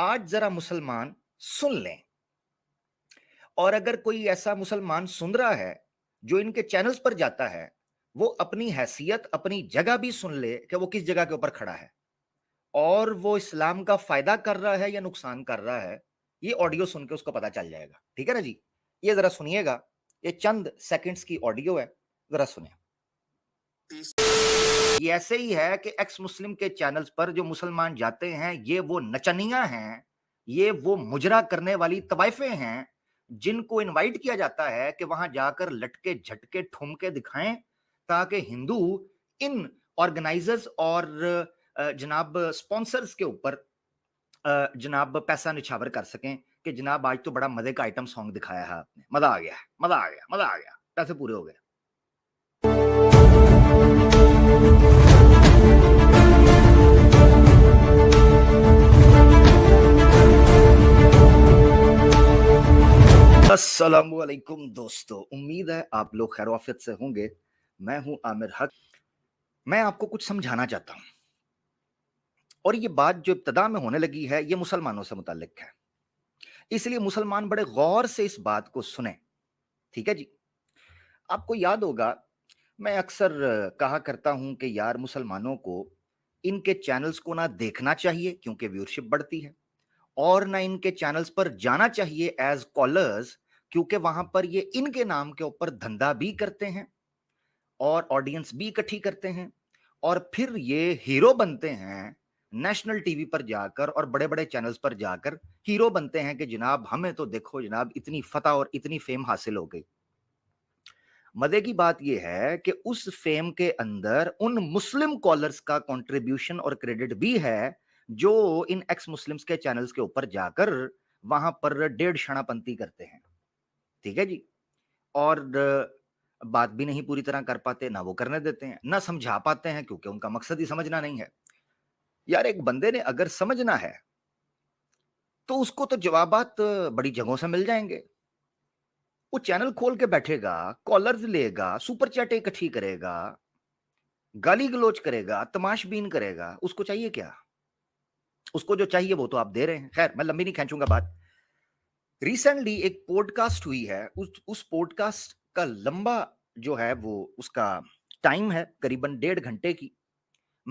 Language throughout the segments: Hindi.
आज जरा मुसलमान सुन लें और अगर कोई ऐसा मुसलमान सुन रहा है जो इनके चैनल्स पर जाता है वो अपनी हैसियत अपनी जगह भी सुन ले कि वो किस जगह के ऊपर खड़ा है और वो इस्लाम का फायदा कर रहा है या नुकसान कर रहा है ये ऑडियो सुन के उसको पता चल जाएगा ठीक है ना जी ये जरा सुनिएगा ये चंद सेकंड्स की ऑडियो है जरा सुनिए ये ऐसे ही है कि एक्स मुस्लिम के चैनल्स पर जो मुसलमान जाते हैं ये वो नचनिया हैं ये वो मुजरा करने वाली तवाइफे हैं जिनको इनवाइट किया जाता है कि वहां जाकर लटके झटके ठुमके दिखाएं ताकि हिंदू इन ऑर्गेनाइजर्स और जनाब स्पॉन्सर्स के ऊपर जनाब पैसा निछावर कर सकें कि जनाब आज तो बड़ा मजे का आइटम सॉन्ग दिखाया है आपने मजा आ गया मजा आ गया मजा आ गया पैसे पूरे हो गए असलकुम दोस्तों उम्मीद है आप लोग खैरवाफियत से होंगे मैं हूं आमिर हक मैं आपको कुछ समझाना चाहता हूं और ये बात जो इब्तदा में होने लगी है ये मुसलमानों से मुतलक है इसलिए मुसलमान बड़े गौर से इस बात को सुने ठीक है जी आपको याद होगा मैं अक्सर कहा करता हूं कि यार मुसलमानों को इनके चैनल्स को ना देखना चाहिए क्योंकि व्यूअरशिप बढ़ती है और ना इनके चैनल्स पर जाना चाहिए एज कॉलर्स क्योंकि वहां पर ये इनके नाम के ऊपर धंधा भी करते हैं और ऑडियंस भी इकट्ठी करते हैं और फिर ये हीरो बनते हैं नेशनल टीवी पर जाकर और बड़े बड़े चैनल्स पर जाकर हीरो बनते हैं कि जनाब हमें तो देखो जनाब इतनी फतह और इतनी फेम हासिल हो गई मजे की बात यह है कि उस फेम के अंदर उन मुस्लिम कॉलर्स का कंट्रीब्यूशन और क्रेडिट भी है जो इन एक्स मुस्लिम्स के चैनल्स के ऊपर जाकर वहां पर डेढ़ क्षणापंती करते हैं ठीक है जी और बात भी नहीं पूरी तरह कर पाते ना वो करने देते हैं ना समझा पाते हैं क्योंकि उनका मकसद ही समझना नहीं है यार एक बंदे ने अगर समझना है तो उसको तो जवाबात बड़ी जगहों से मिल जाएंगे वो चैनल खोल के बैठेगा कॉलर्स लेगा सुपर चैट इकट्ठी करेगा गाली गलोच करेगा तमाशबीन करेगा उसको चाहिए क्या उसको जो चाहिए वो तो आप दे रहे हैं खैर मैं लंबी नहीं खेचूंगा बात रिसेंटली एक पॉडकास्ट हुई है उस उस पॉडकास्ट का लंबा जो है वो उसका टाइम है करीबन डेढ़ घंटे की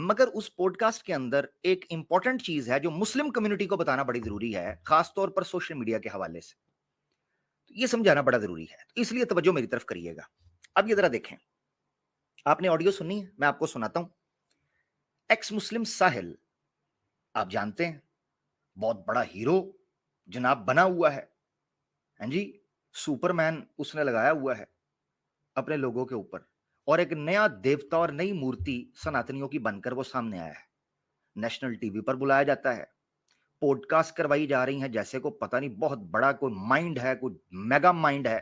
मगर उस पॉडकास्ट के अंदर एक इंपॉर्टेंट चीज है जो मुस्लिम कम्युनिटी को बताना बड़ी जरूरी है खासतौर पर सोशल मीडिया के हवाले से ये समझाना बड़ा जरूरी है तो इसलिए तवज्जो मेरी तरफ करिएगा अब ये जरा देखें आपने ऑडियो सुनी है मैं आपको सुनाता हूं एक्स मुस्लिम साहिल आप जानते हैं बहुत बड़ा हीरो जनाब बना हुआ है हैं हाँ जी सुपरमैन उसने लगाया हुआ है अपने लोगों के ऊपर और एक नया देवता और नई मूर्ति सनातनियों की बनकर वो सामने आया है नेशनल टीवी पर बुलाया जाता है पॉडकास्ट करवाई जा रही हैं जैसे को पता नहीं बहुत बड़ा कोई माइंड है कोई मेगा माइंड है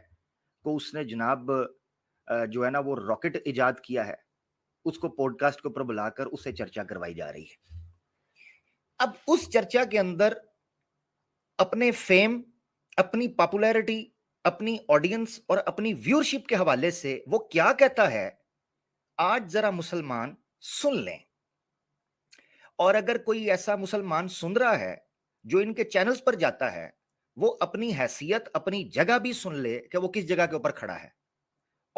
को उसने जनाब जो है ना वो रॉकेट इजाद किया है उसको पॉडकास्ट के ऊपर बुलाकर उससे चर्चा करवाई जा रही है अब उस चर्चा के अंदर अपने फेम अपनी पॉपुलैरिटी अपनी ऑडियंस और अपनी व्यूअरशिप के हवाले से वो क्या कहता है आज जरा मुसलमान सुन लें और अगर कोई ऐसा मुसलमान सुन रहा है जो इनके चैनल्स पर जाता है वो अपनी हैसियत अपनी जगह भी सुन ले कि वो किस जगह के ऊपर खड़ा है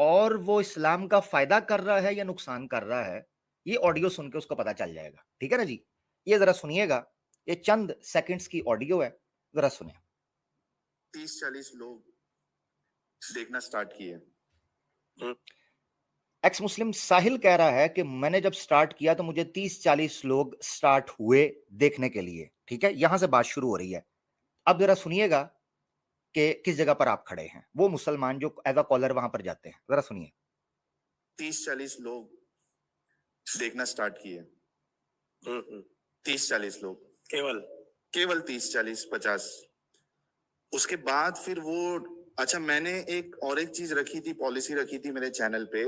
और वो इस्लाम का फायदा कर रहा है या नुकसान कर रहा है ये ऑडियो सुन के उसको पता चल जाएगा ठीक है ना जी ये जरा सुनिएगा ये चंद सेकंड्स की ऑडियो है जरा सुने तीस चालीस लोग देखना स्टार्ट किए हम्म। एक्स मुस्लिम साहिल कह रहा है कि मैंने जब स्टार्ट किया तो मुझे 30-40 लोग स्टार्ट हुए देखने के लिए ठीक है यहां से बात शुरू हो रही है अब जरा सुनिएगा कि किस जगह पर आप खड़े हैं वो मुसलमान जो एज अ कॉलर वहां पर जाते हैं जरा सुनिए तीस चालीस लोग देखना स्टार्ट किए हम्म, हम्म। तीस चालीस लोग केवल केवल तीस चालीस पचास उसके बाद फिर वो अच्छा मैंने एक और एक चीज रखी थी पॉलिसी रखी थी मेरे चैनल पे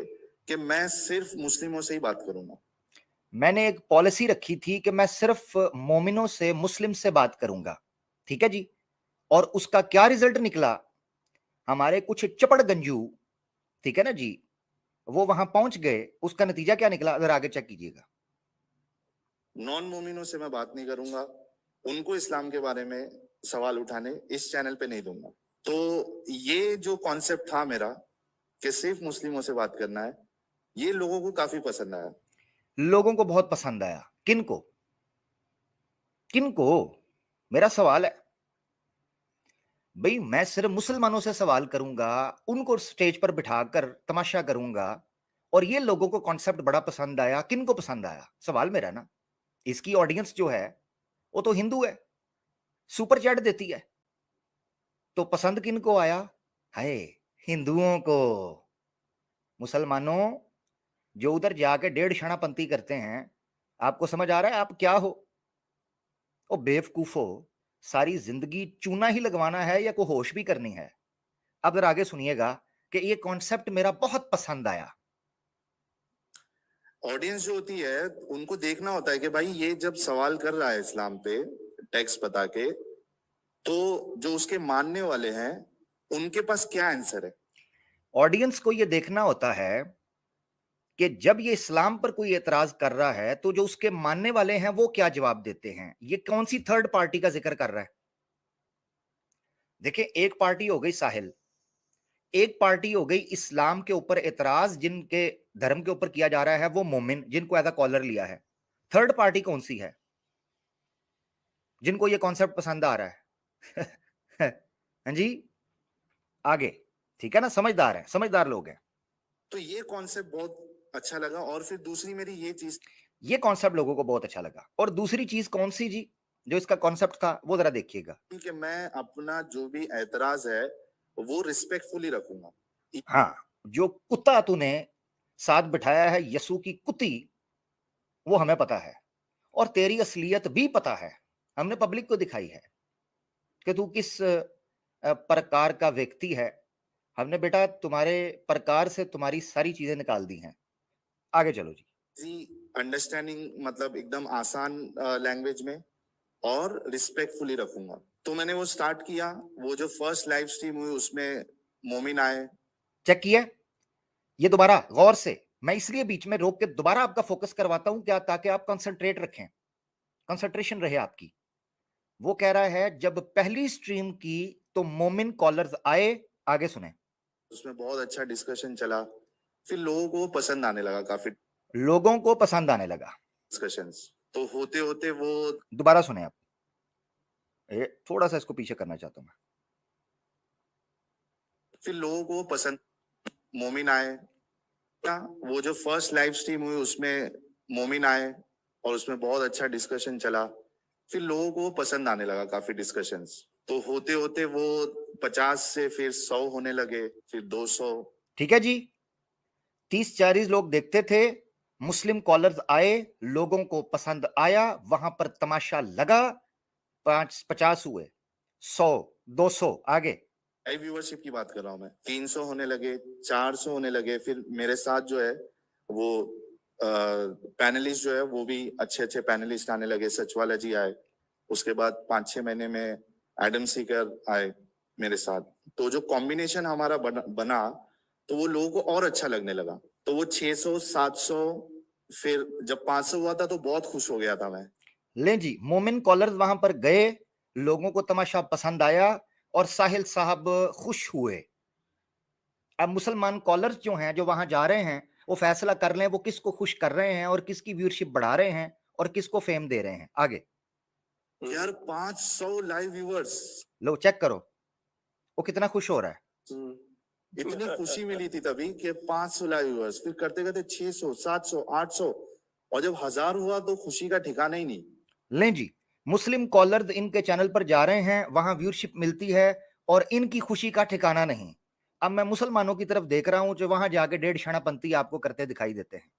कि मैं सिर्फ मुस्लिमों से ही बात करूंगा मैंने एक पॉलिसी रखी थी कि मैं सिर्फ मोमिनों से मुस्लिम से बात करूंगा ठीक है जी और उसका क्या रिजल्ट निकला हमारे कुछ चपड़ गंजू ठीक है ना जी वो वहां पहुंच गए उसका नतीजा क्या निकला अगर आगे चेक कीजिएगा नॉन मोमिनों से मैं बात नहीं करूंगा उनको इस्लाम के बारे में सवाल उठाने इस चैनल पे नहीं दूंगा तो ये जो कॉन्सेप्ट था मेरा कि सिर्फ मुस्लिमों से बात करना है ये लोगों को काफी पसंद आया लोगों को बहुत पसंद आया किन को किन को मेरा सवाल है भाई मैं सिर्फ मुसलमानों से सवाल करूंगा उनको स्टेज पर बिठाकर तमाशा करूंगा और ये लोगों को कॉन्सेप्ट बड़ा पसंद आया किन को पसंद आया सवाल मेरा ना इसकी ऑडियंस जो है वो तो हिंदू है सुपर चैट देती है तो पसंद किन को आया हाय हिंदुओं को मुसलमानों जो उधर जाके डेढ़ क्षणापंथी करते हैं आपको समझ आ रहा है आप क्या हो ओ बेवकूफो सारी जिंदगी चूना ही लगवाना है या को होश भी करनी है अब जरा आगे सुनिएगा कि ये कॉन्सेप्ट मेरा बहुत पसंद आया ऑडियंस जो होती है उनको देखना होता है कि भाई ये जब सवाल कर रहा है इस्लाम पे टैक्स बता के तो जो उसके मानने वाले हैं उनके पास क्या आंसर है ऑडियंस को ये देखना होता है कि जब ये इस्लाम पर कोई एतराज कर रहा है तो जो उसके मानने वाले हैं वो क्या जवाब देते हैं ये कौन सी थर्ड पार्टी का जिक्र कर रहा है देखिए एक पार्टी हो गई साहिल एक पार्टी हो गई इस्लाम के ऊपर एतराज जिनके धर्म के ऊपर किया जा रहा है वो मोमिन जिनको एज अ कॉलर लिया है थर्ड पार्टी कौन सी है जिनको ये कॉन्सेप्ट पसंद आ रहा है हाँ जी आगे ठीक है ना समझदार है समझदार लोग हैं तो ये कॉन्सेप्ट बहुत अच्छा लगा और फिर दूसरी मेरी ये चीज ये कॉन्सेप्ट लोगों को बहुत अच्छा लगा और दूसरी चीज कौन सी जी जो इसका कॉन्सेप्ट था वो जरा देखिएगा कि है मैं अपना जो भी एतराज है वो रिस्पेक्टफुली रखूंगा हाँ जो कुत्ता तूने साथ बिठाया है यसु की कुत्ती वो हमें पता है और तेरी असलियत भी पता है हमने पब्लिक को दिखाई है कि तू किस प्रकार का व्यक्ति है हमने बेटा तुम्हारे प्रकार से तुम्हारी सारी चीजें निकाल दी हैं आगे चलो जी जी अंडरस्टैंडिंग मतलब एकदम आसान लैंग्वेज में और रिस्पेक्टफुली रखूंगा तो मैंने वो स्टार्ट किया वो जो फर्स्ट लाइव स्ट्रीम हुई उसमें मोमिन आए चेक किया ये दोबारा गौर से मैं इसलिए बीच में रोक के दोबारा आपका फोकस करवाता हूं क्या ताकि आप कंसंट्रेट रखें कंसंट्रेशन रहे आपकी वो कह रहा है जब पहली स्ट्रीम की तो मोमिन कॉलर्स आए आगे सुने उसमें बहुत अच्छा डिस्कशन चला फिर लोगों को पसंद आने लगा काफी लोगों को पसंद आने लगा डिस्कशन तो होते होते वो दोबारा सुने आप ए, थोड़ा सा इसको पीछे करना चाहता हूँ फिर लोगों को पसंद मोमिन आए वो जो फर्स्ट लाइव स्ट्रीम हुई उसमें मोमिन आए और उसमें बहुत अच्छा डिस्कशन चला फिर लोगों को पसंद आने लगा काफी डिस्कशन तो होते होते वो पचास से फिर सौ होने लगे फिर दो सौ ठीक है जी तीस चालीस लोग देखते थे मुस्लिम कॉलर्स आए लोगों को पसंद आया वहां पर तमाशा लगा पांच पचास हुए सौ दो सौ आगे व्यूवरशिप की बात कर रहा हूँ मैं तीन सौ होने लगे चार सौ होने लगे फिर मेरे साथ जो है वो पैनलिस्ट जो है वो भी अच्छे अच्छे पैनलिस्ट आने लगे सचवाला जी आए उसके बाद पांच छह महीने में एडम सीकर आए मेरे साथ तो जो कॉम्बिनेशन हमारा बना, बना तो वो लोगों को और अच्छा लगने लगा तो वो 600 700 फिर जब 500 हुआ था तो बहुत खुश हो गया था मैं ले जी मोमिन कॉलर्स वहां पर गए लोगों को तमाशा पसंद आया और साहिल साहब खुश हुए अब मुसलमान कॉलर्स जो हैं जो वहां जा रहे हैं वो फैसला कर लें वो किसको खुश कर रहे हैं और किसकी व्यूअरशिप बढ़ा रहे हैं और किसको फेम दे रहे हैं आगे यार 500 लाइव व्यूअर्स लो चेक करो वो कितना खुश हो रहा है हम्म। इतनी खुशी मिली थी तभी कि 500 लाइव व्यूअर्स फिर करते करते 600 700 800 और जब हजार हुआ तो खुशी का ठिकाना ही नहीं लें जी मुस्लिम कॉलर्स इनके चैनल पर जा रहे हैं वहां व्यूअरशिप मिलती है और इनकी खुशी का ठिकाना नहीं अब मैं मुसलमानों की तरफ देख रहा हूं जो वहां जाके डेढ़ शणापंथी आपको करते दिखाई देते हैं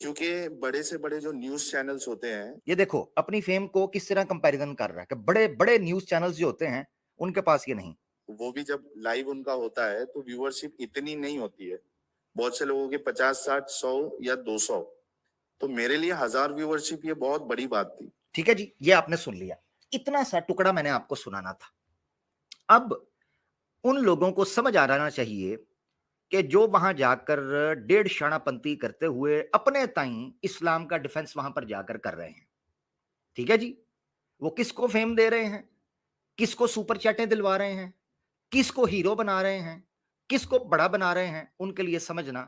क्योंकि बड़े से बड़े जो न्यूज चैनल्स होते हैं ये देखो अपनी फेम को किस तरह कंपैरिजन कर रहा है कि बड़े बड़े न्यूज चैनल्स जो होते हैं उनके पास ये नहीं वो भी जब लाइव उनका होता है तो व्यूअरशिप इतनी नहीं होती है बहुत से लोगों के पचास साठ सौ या दो सौ तो मेरे लिए हजार व्यूअरशिप ये बहुत बड़ी बात थी ठीक है जी ये आपने सुन लिया इतना सा टुकड़ा मैंने आपको सुनाना था अब उन लोगों को समझ आ जाना चाहिए कि जो वहां जाकर डेढ़ शाणापंथी करते हुए अपने ताई इस्लाम का डिफेंस वहां पर जाकर कर रहे हैं ठीक है जी वो किसको फेम दे रहे हैं किसको सुपर चैटें दिलवा रहे हैं किसको हीरो बना रहे हैं किसको बड़ा बना रहे हैं उनके लिए समझना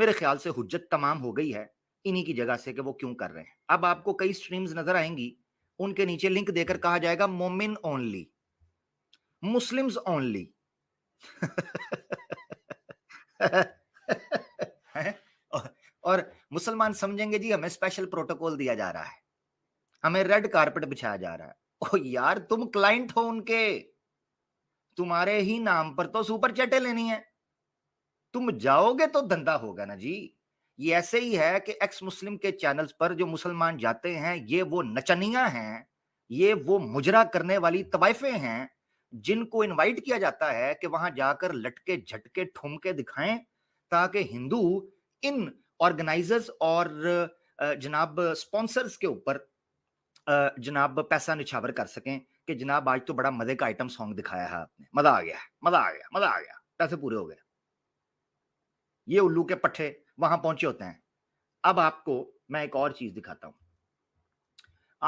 मेरे ख्याल से हुज्जत तमाम हो गई है इन्हीं की जगह से कि वो क्यों कर रहे हैं अब आपको कई स्ट्रीम्स नजर आएंगी उनके नीचे लिंक देकर कहा जाएगा मोमिन ओनली मुस्लिम्स ओनली और मुसलमान समझेंगे जी हमें स्पेशल प्रोटोकॉल दिया जा रहा है हमें रेड कारपेट बिछाया जा रहा है ओ यार तुम क्लाइंट हो उनके तुम्हारे ही नाम पर तो सुपर चैटे लेनी है तुम जाओगे तो धंधा होगा ना जी ये ऐसे ही है कि एक्स मुस्लिम के चैनल्स पर जो मुसलमान जाते हैं ये वो नचनिया हैं ये वो मुजरा करने वाली तवाइफे हैं जिनको इनवाइट किया जाता है कि वहां जाकर लटके झटके ठुमके दिखाएं ताकि हिंदू इन ऑर्गेनाइजर्स और जनाब स्पॉन्सर्स के ऊपर जनाब पैसा निछावर कर सकें कि जनाब आज तो बड़ा मजे का आइटम सॉन्ग दिखाया है आपने मजा आ गया मजा आ गया मजा आ गया पैसे पूरे हो गए ये उल्लू के पट्टे वहां पहुंचे होते हैं अब आपको मैं एक और चीज दिखाता हूं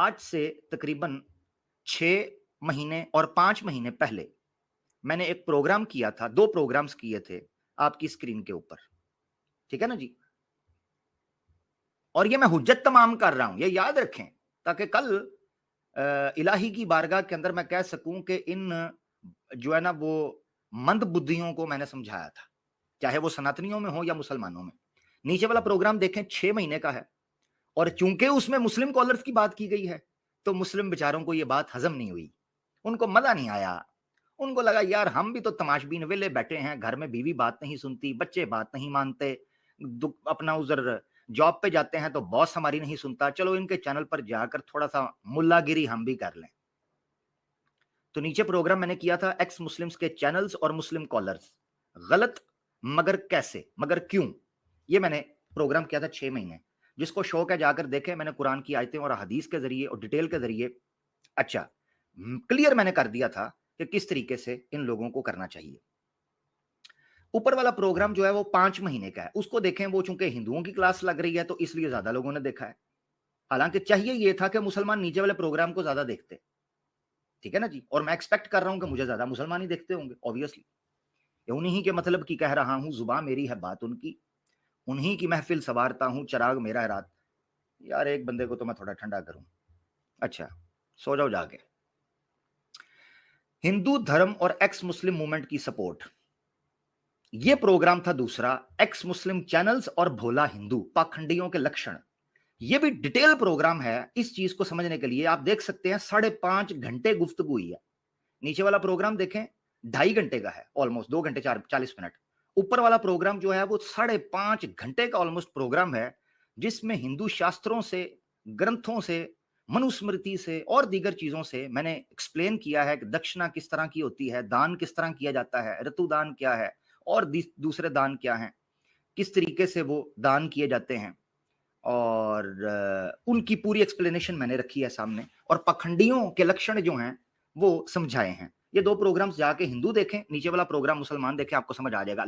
आज से तकरीबन छ महीने और पांच महीने पहले मैंने एक प्रोग्राम किया था दो प्रोग्राम्स किए थे आपकी स्क्रीन के ऊपर ठीक है ना जी और ये मैं हुज्जत तमाम कर रहा हूं ये याद रखें ताकि कल इलाही की बारगाह के अंदर मैं कह सकूं कि इन जो है ना वो मंद बुद्धियों को मैंने समझाया था चाहे वो सनातनियों में हो या मुसलमानों में नीचे वाला प्रोग्राम देखें छह महीने का है और चूंकि उसमें मुस्लिम कॉलर्स की बात की गई है तो मुस्लिम बेचारों को ये बात हजम नहीं हुई उनको मजा नहीं आया उनको लगा यार हम भी तो तमाशबीन वेले बैठे हैं घर में बीवी बात नहीं सुनती बच्चे बात नहीं मानते अपना उजर जॉब पे जाते हैं तो बॉस हमारी नहीं सुनता चलो इनके चैनल पर जाकर थोड़ा सा मुल्लागिरी हम भी कर लें तो नीचे प्रोग्राम मैंने किया था एक्स मुस्लिम्स के चैनल्स और मुस्लिम कॉलर्स गलत मगर कैसे मगर क्यों ये मैंने प्रोग्राम किया था छह महीने जिसको शौक है जाकर देखे मैंने कुरान की आयतें और हदीस के जरिए और डिटेल के जरिए अच्छा क्लियर मैंने कर दिया था कि किस तरीके से इन लोगों को करना चाहिए ऊपर वाला प्रोग्राम जो है वो पांच महीने का है उसको देखें वो चूंकि हिंदुओं की क्लास लग रही है तो इसलिए ज्यादा लोगों ने देखा है हालांकि चाहिए ये था कि मुसलमान नीचे वाले प्रोग्राम को ज्यादा देखते ठीक है ना जी और मैं एक्सपेक्ट कर रहा हूं कि मुझे ज्यादा मुसलमान ही देखते होंगे ऑब्वियसली उन्हीं के मतलब की कह रहा हूं जुबा मेरी है बात उनकी उन्हीं की महफिल संवारता हूं चराग मेरा है रात यार एक बंदे को तो मैं थोड़ा ठंडा करूं अच्छा सो जाओ जाके हिंदू धर्म और एक्स मुस्लिम मूवमेंट की सपोर्ट ये प्रोग्राम था दूसरा एक्स मुस्लिम चैनल्स और भोला हिंदू पाखंडियों के लक्षण ये भी डिटेल प्रोग्राम है इस चीज को समझने के लिए आप देख सकते हैं साढ़े पांच घंटे गुफ्तगु है नीचे वाला प्रोग्राम देखें ढाई घंटे का है ऑलमोस्ट दो घंटे चार चालीस मिनट ऊपर वाला प्रोग्राम जो है वो साढ़े पांच घंटे का ऑलमोस्ट प्रोग्राम है जिसमें हिंदू शास्त्रों से ग्रंथों से मनुस्मृति से और दीगर चीजों से मैंने एक्सप्लेन किया है कि दक्षिणा किस तरह की होती है दान किस तरह किया जाता है ऋतुदान क्या है और दूसरे दान क्या हैं किस तरीके से वो दान किए जाते हैं और उनकी पूरी एक्सप्लेनेशन मैंने रखी है सामने और पखंडियों के लक्षण जो हैं वो समझाए हैं ये दो प्रोग्राम्स जाके हिंदू देखें नीचे वाला प्रोग्राम मुसलमान देखें आपको समझ आ जाएगा